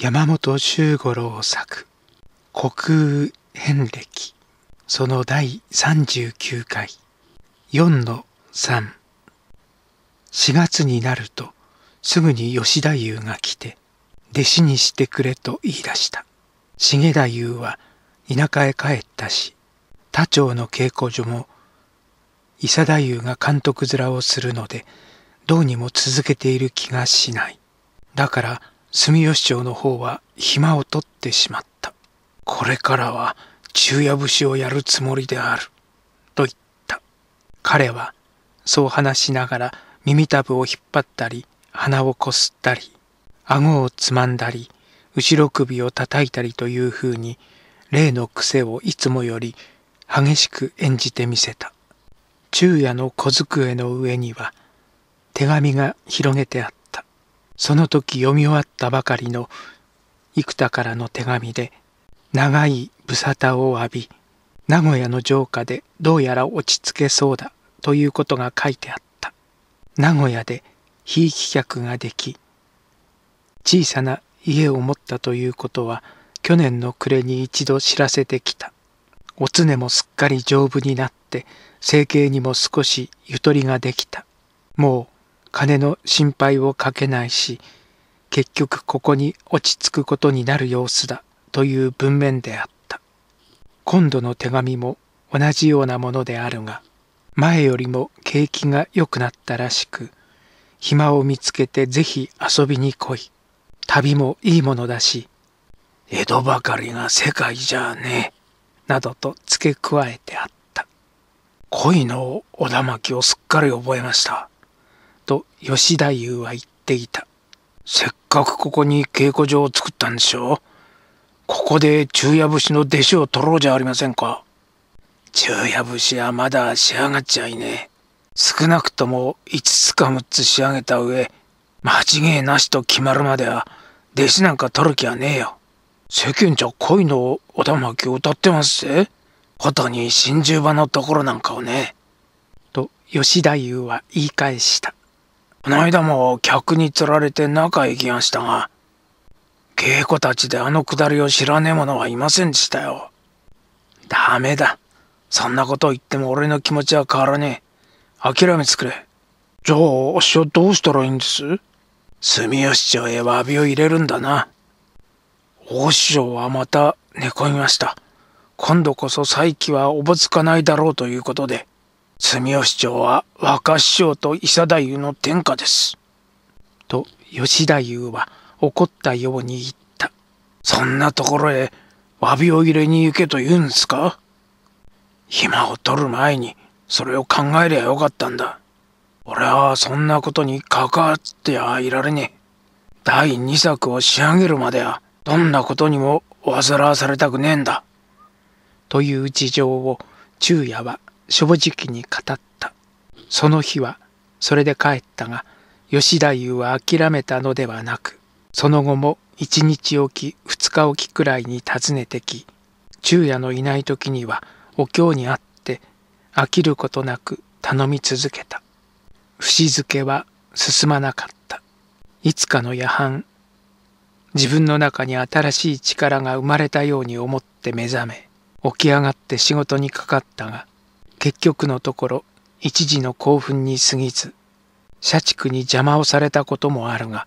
山本周五郎作「国変歴」その第39回4の34月になるとすぐに吉田優が来て弟子にしてくれと言い出した重田優は田舎へ帰ったし他町の稽古所も伊佐田優が監督面をするのでどうにも続けている気がしないだから住吉町の方は暇を取ってしまったこれからは昼夜節をやるつもりであると言った彼はそう話しながら耳たぶを引っ張ったり鼻をこすったり顎をつまんだり後ろ首を叩いたりというふうに例の癖をいつもより激しく演じてみせた昼夜の小机の上には手紙が広げてあったその時読み終わったばかりの幾田からの手紙で長い無沙汰を浴び名古屋の城下でどうやら落ち着けそうだということが書いてあった名古屋でひいき客ができ小さな家を持ったということは去年の暮れに一度知らせてきたおつねもすっかり丈夫になって生計にも少しゆとりができたもう金の心配をかけないし、結局ここに落ち着くことになる様子だという文面であった。今度の手紙も同じようなものであるが、前よりも景気が良くなったらしく、暇を見つけてぜひ遊びに来い。旅もいいものだし、江戸ばかりが世界じゃねえ。などと付け加えてあった。恋のお田まきをすっかり覚えました。と吉田優は言っていた。せっかくここに稽古場を作ったんでしょうここで中夜節の弟子を取ろうじゃありませんか。中夜節はまだ仕上がっちゃいねえ。少なくとも5つか6つ仕上げた上、間違いなしと決まるまでは弟子なんか取る気はねえよ。世間じゃ恋のおだまきを歌ってますぜ。ことに真珠場のところなんかをね。と吉田優は言い返した。この間も客に釣られて中へ行きましたが、稽古たちであのくだりを知らねえ者はいませんでしたよ。ダメだ。そんなことを言っても俺の気持ちは変わらねえ。諦めつくれ。じゃあ、あっしはどうしたらいいんです住吉町へ詫びを入れるんだな。大師匠はまた寝込みました。今度こそ再起はおぼつかないだろうということで、住吉町は若師匠と伊佐太夫の天下です。と吉太夫は怒ったように言った。そんなところへ詫びを入れに行けと言うんですか暇を取る前にそれを考えりゃよかったんだ。俺はそんなことに関わってはいられねえ。第2作を仕上げるまではどんなことにも煩わされたくねえんだ。という事情を昼夜は正直に語った。その日はそれで帰ったが、吉田優は諦めたのではなく、その後も一日おき二日おきくらいに訪ねてき、昼夜のいない時にはお経にあって飽きることなく頼み続けた。節付けは進まなかった。いつかの夜半、自分の中に新しい力が生まれたように思って目覚め、起き上がって仕事にかかったが、結局のところ一時の興奮に過ぎず社畜に邪魔をされたこともあるが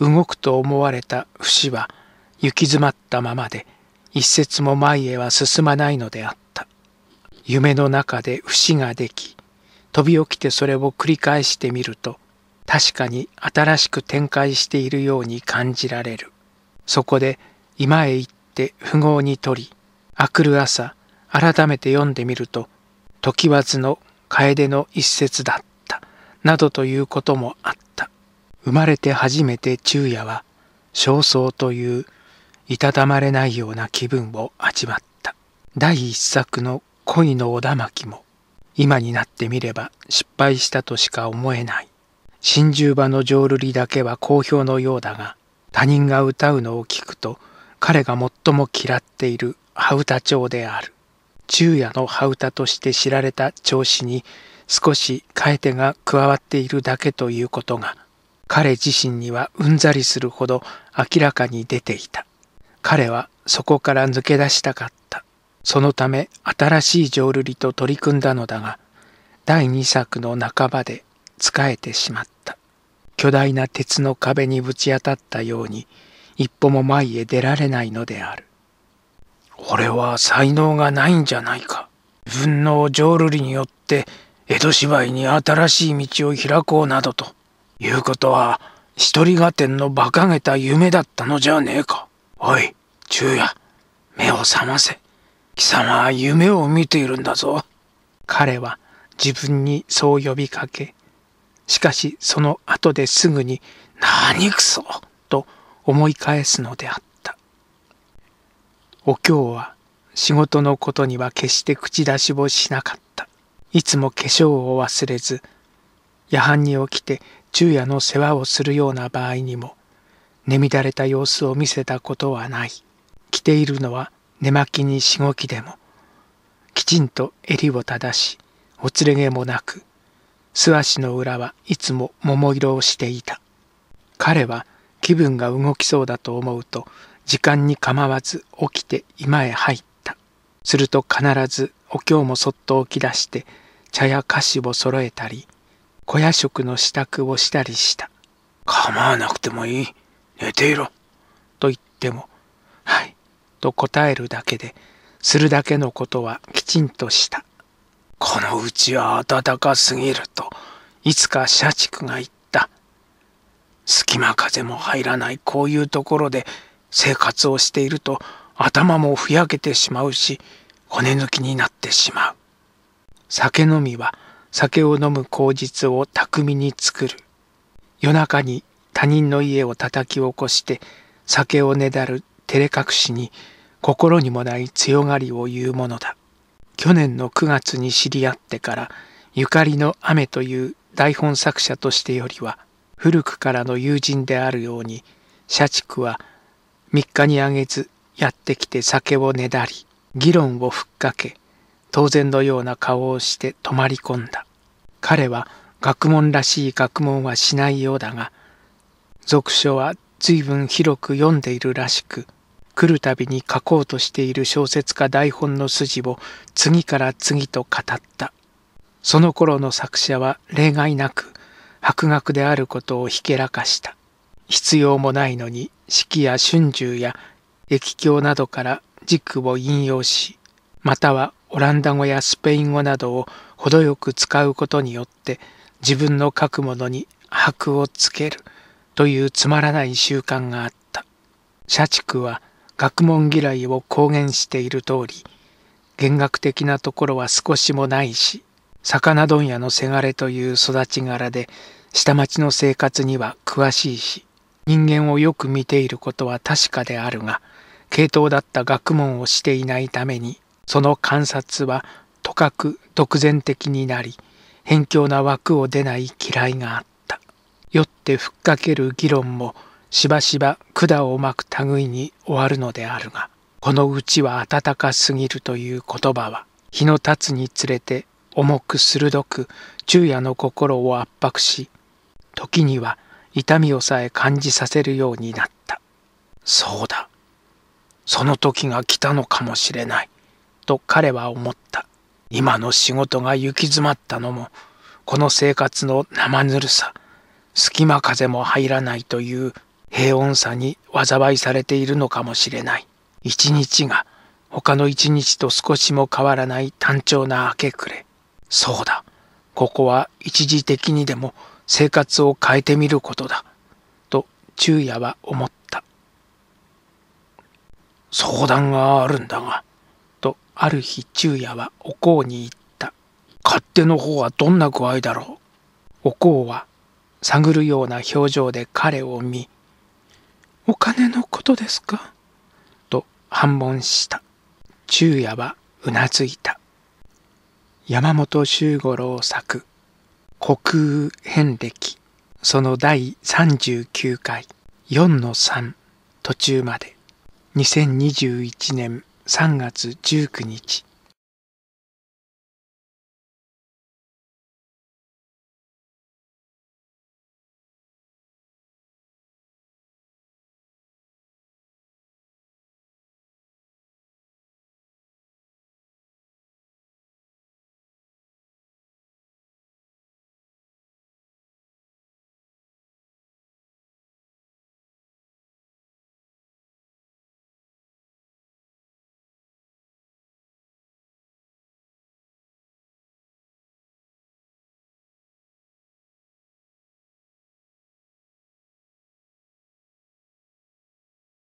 動くと思われた節は行き詰まったままで一節も前へは進まないのであった夢の中で節ができ飛び起きてそれを繰り返してみると確かに新しく展開しているように感じられるそこで今へ行って富豪にとりあくる朝改めて読んでみると時松の楓の一節だった、などということもあった。生まれて初めて昼夜は、焦燥という、いたたまれないような気分を味わった。第一作の恋のだ田巻も、今になってみれば失敗したとしか思えない。真珠場の浄瑠璃だけは好評のようだが、他人が歌うのを聞くと、彼が最も嫌っている羽歌町である。昼夜の羽歌として知られた調子に少し変えてが加わっているだけということが彼自身にはうんざりするほど明らかに出ていた彼はそこから抜け出したかったそのため新しい浄瑠璃と取り組んだのだが第二作の半ばで仕えてしまった巨大な鉄の壁にぶち当たったように一歩も前へ出られないのである俺は才能がないんじゃないか自分の浄瑠璃によって江戸芝居に新しい道を開こうなどということは一人合点の馬鹿げた夢だったのじゃねえかおい昼夜目を覚ませ貴様は夢を見ているんだぞ彼は自分にそう呼びかけしかしその後ですぐに「何くそ!」と思い返すのであったお京は仕事のことには決して口出しをしなかった。いつも化粧を忘れず、夜半に起きて昼夜の世話をするような場合にも、寝乱れた様子を見せたことはない。着ているのは寝巻きにしごきでも、きちんと襟を正し、おつれ毛もなく、素足の裏はいつも桃色をしていた。彼は気分が動きそうだと思うと時間に構わず起きて居間へ入った。すると必ずお経もそっと起き出して茶や菓子を揃えたり、小夜食の支度をしたりした。構わなくてもいい。寝ていろ。と言っても、はい。と答えるだけで、するだけのことはきちんとした。このうちは暖かすぎると、いつか社畜が言った。隙間風も入らないこういうところで生活をしていると頭もふやけてしまうし骨抜きになってしまう酒飲みは酒を飲む口実を巧みに作る夜中に他人の家を叩き起こして酒をねだる照れ隠しに心にもない強がりを言うものだ去年の9月に知り合ってからゆかりの雨という台本作者としてよりは古くからの友人であるように社畜は三日にあげずやってきて酒をねだり議論をふっかけ当然のような顔をして泊まり込んだ彼は学問らしい学問はしないようだが俗書は随分広く読んでいるらしく来るたびに書こうとしている小説家台本の筋を次から次と語ったその頃の作者は例外なく博学であることをひけらかした必要もないのに四季や春秋や液経などから軸を引用しまたはオランダ語やスペイン語などを程よく使うことによって自分の書くものに箔をつけるというつまらない習慣があった社畜は学問嫌いを公言している通り弦楽的なところは少しもないし魚問屋のせがれという育ち柄で下町の生活には詳しいし人間をよく見ていることは確かであるが系統だった学問をしていないためにその観察はとかく独善的になり偏境な枠を出ない嫌いがあったよってふっかける議論もしばしば管を巻く類に終わるのであるがこのうちは温かすぎるという言葉は日の経つにつれて重く鋭く昼夜の心を圧迫し時には痛みをさえ感じさせるようになったそうだその時が来たのかもしれないと彼は思った今の仕事が行き詰まったのもこの生活の生ぬるさ隙間風も入らないという平穏さに災いされているのかもしれない一日が他の一日と少しも変わらない単調な明け暮れそうだここは一時的にでも生活を変えてみることだと昼夜は思った相談があるんだがとある日昼夜はおこうに言った勝手の方はどんな具合だろうお香は探るような表情で彼を見お金のことですかと反問した昼夜はうなずいた山本周五郎作国遍歴その第39回4の3途中まで2021年3月19日